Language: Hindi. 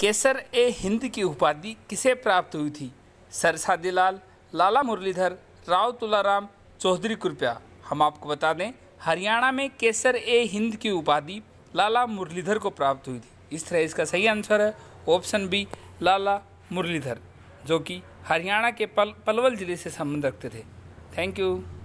केसर ए हिंद की उपाधि किसे प्राप्त हुई थी सरसादी लाल लाला मुरलीधर राव तुलाराम चौधरी कृपया हम आपको बता दें हरियाणा में केसर ए हिंद की उपाधि लाला मुरलीधर को प्राप्त हुई थी इस तरह इसका सही आंसर है ऑप्शन बी लाला मुरलीधर जो कि हरियाणा के पल पलवल ज़िले से संबंध रखते थे थैंक यू